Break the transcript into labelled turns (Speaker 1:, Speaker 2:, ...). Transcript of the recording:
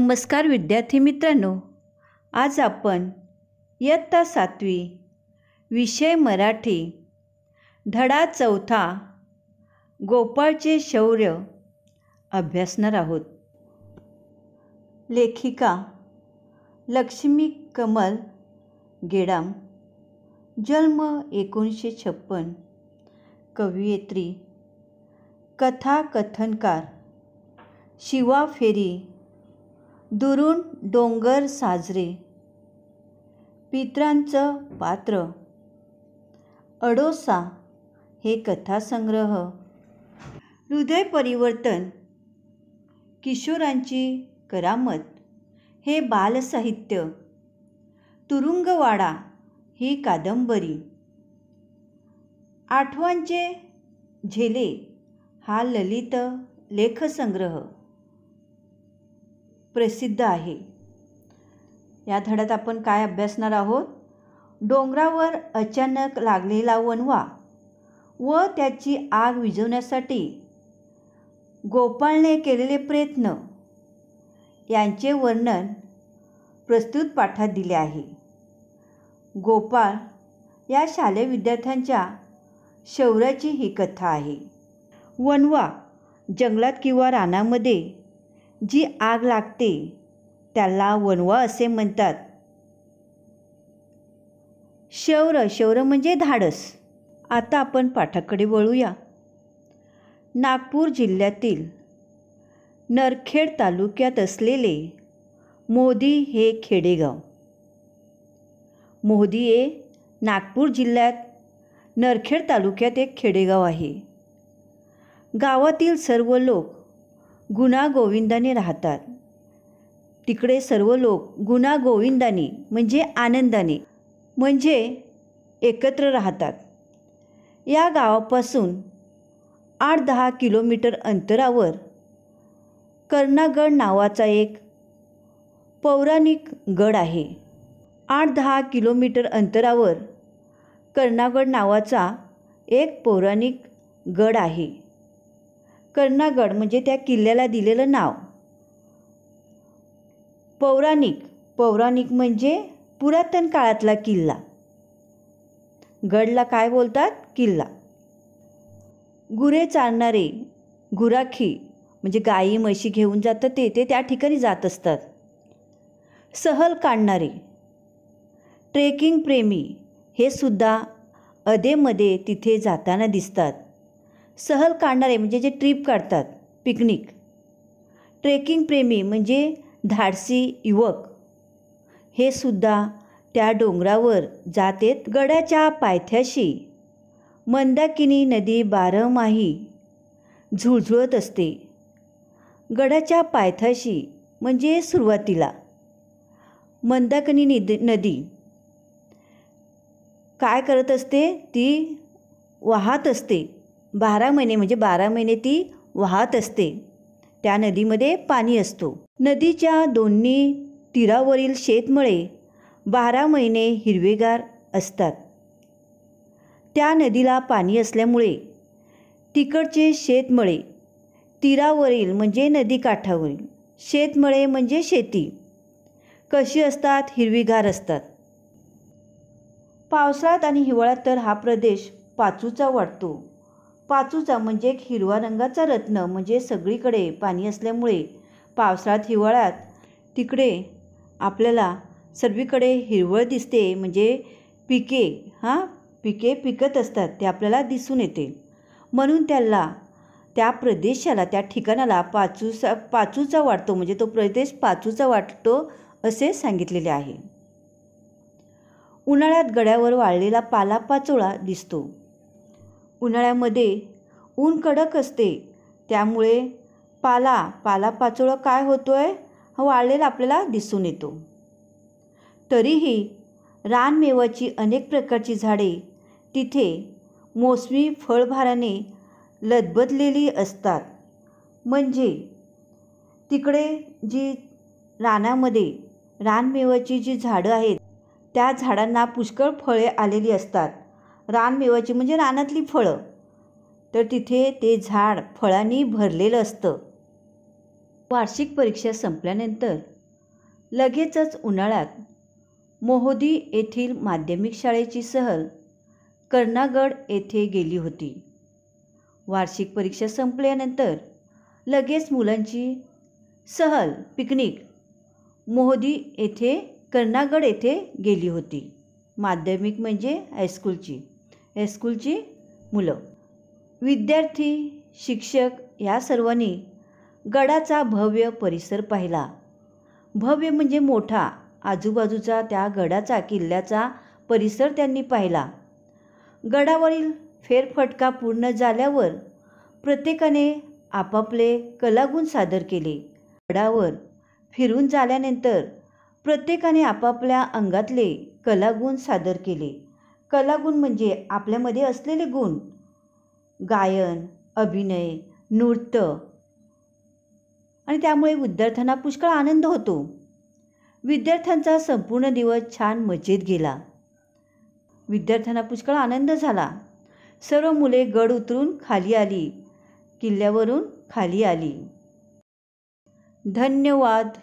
Speaker 1: नमस्कार विद्यार्थी मित्रांनो आज आपण इयत्ता सातवी विषय मराठी धडा चौथा गोपाळचे शौर्य अभ्यासणार आहोत लेखिका लक्ष्मी कमल गेडाम जन्म एकोणीसशे छप्पन कवयित्री कथाकथनकार शिवा फेरी दुरून डोंगर साजरे पित्रांचं पात्र अडोसा हे कथासंग्रह हृदय परिवर्तन किशोरांची करामत हे बालसाहित्य तुरुंगवाडा ही कादंबरी आठवांचे झेले हा ललित लेखसंग्रह प्रसिद्ध आहे या धड्यात आपण काय अभ्यासणार आहोत डोंगरावर अचानक लागलेला वनवा व त्याची आग विझवण्यासाठी गोपाळने केलेले प्रयत्न यांचे वर्णन प्रस्तुत पाठात दिले आहे गोपाळ या शालेय विद्यार्थ्यांच्या शौर्याची ही कथा आहे वनवा जंगलात किंवा रानामध्ये जी आग लागते त्याला वनवा असे म्हणतात शौर शौर म्हणजे धाडस आता आपण पाठाकडे वळूया नागपूर जिल्ह्यातील नरखेड तालुक्यात असलेले मोदी हे खेडेगाव मोदी हे नागपूर जिल्ह्यात नरखेड तालुक्यात एक खेडेगाव आहे गावातील सर्व लोक गुणा गोविंदाने राहतात तिकडे सर्व लोक गुणा गोविंदाने म्हणजे आनंदाने म्हणजे एकत्र राहतात या गावापासून आठ दहा किलोमीटर अंतरावर कर्णागड नावाचा एक पौराणिक गड आहे आठ दहा किलोमीटर अंतरावर कर्णागड नावाचा एक पौराणिक गड आहे कर्णागड म्हणजे त्या किल्ल्याला दिलेलं नाव पौराणिक पौराणिक म्हणजे पुरातन काळातला किल्ला गडला काय बोलतात किल्ला गुरे चालणारे गुराखी म्हणजे गाई म्हशी घेऊन जातात ते ते त्या ठिकाणी जात असतात सहल काढणारे ट्रेकिंग प्रेमी हे सुद्धा अधेमध्ये तिथे जाताना दिसतात सहल काढणारे म्हणजे जे ट्रीप काढतात पिकनिक ट्रेकिंग प्रेमी म्हणजे धाडसी युवक हे सुद्धा त्या डोंगरावर जातेत गडाच्या पायथ्याशी मंदाकिनी नदी बारमाही झुळझुळत असते गडाच्या पायथ्याशी म्हणजे सुरुवातीला मंदाकिनी नदी काय करत असते ती वाहत असते बारा महिने म्हणजे बारा महिने ती वाहत असते त्या नदीमध्ये पाणी असतो नदीच्या दोन्ही तीरावरील शेतमळे बारा महिने हिरवेगार असतात त्या नदीला पाणी असल्यामुळे तिकडचे शेतमळे तीरावरील म्हणजे नदीकाठावरील शेतमळे म्हणजे शेती कशी असतात हिरवीगार असतात पावसाळ्यात आणि हिवाळ्यात तर हा प्रदेश पाचूचा वाटतो पाचूचा म्हणजे एक हिरवा रंगाचा रत्न म्हणजे सगळीकडे पाणी असल्यामुळे पावसाळ्यात हिवाळ्यात तिकडे आपल्याला सर्वीकडे हिरवळ दिसते म्हणजे पिके हां पिके पिकत असतात ते आपल्याला दिसून येते म्हणून त्याला त्या प्रदेशाला त्या ठिकाणाला पाचूचा पाचूचा वाटतो म्हणजे तो प्रदेश पाचूचा वाटतो असे सांगितलेले आहे उन्हाळ्यात गड्यावर वाळलेला पाला पाचोळा दिसतो उन्हाळ्यामध्ये ऊन कडक असते त्यामुळे पाला पालापाचोळा काय होतो आहे हा वाळलेला आपल्याला दिसून येतो तरीही रानमेवाची अनेक प्रकारची झाडे तिथे मोसमी फळभाराने लदबदलेली असतात म्हणजे तिकडे जी रानामध्ये रानमेवाची जी झाडं आहेत त्या झाडांना पुष्कळ फळे आलेली असतात रानमेवाची म्हणजे रानातली फळं तर तिथे ते झाड फळांनी भरलेलं असतं वार्षिक परीक्षा संपल्यानंतर लगेचच उन्हाळ्यात मोहोदी येथील माध्यमिक शाळेची सहल कर्नागड येथे गेली होती वार्षिक परीक्षा संपल्यानंतर लगेच मुलांची सहल पिकनिक मोहोदी येथे कर्नागड येथे गेली होती माध्यमिक म्हणजे हायस्कूलची हायस्कूलची मुलं विद्यार्थी शिक्षक या सर्वांनी गडाचा भव्य परिसर पाहिला भव्य म्हणजे मोठा आजूबाजूचा त्या गडाचा किल्ल्याचा परिसर त्यांनी पाहिला गडावरील फेरफटका पूर्ण झाल्यावर प्रत्येकाने आपापले कलागुण सादर केले गडावर फिरून झाल्यानंतर प्रत्येकाने आपापल्या अंगातले कलागुण सादर केले कलागुण म्हणजे आपल्यामध्ये असलेले गुण गायन अभिनय नृत्य आणि त्यामुळे विद्यार्थ्यांना पुष्कळ आनंद होतो विद्यार्थ्यांचा संपूर्ण दिवस छान मजेत गेला विद्यार्थ्यांना पुष्कळ आनंद झाला सर्व मुले गड उतरून खाली आली किल्ल्यावरून खाली आली धन्यवाद